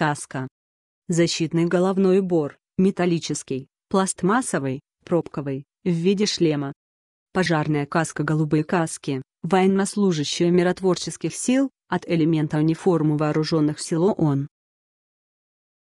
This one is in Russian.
Каска. Защитный головной убор, металлический, пластмассовый, пробковый, в виде шлема. Пожарная каска голубые каски, военнослужащие миротворческих сил, от элемента униформы вооруженных сил ООН,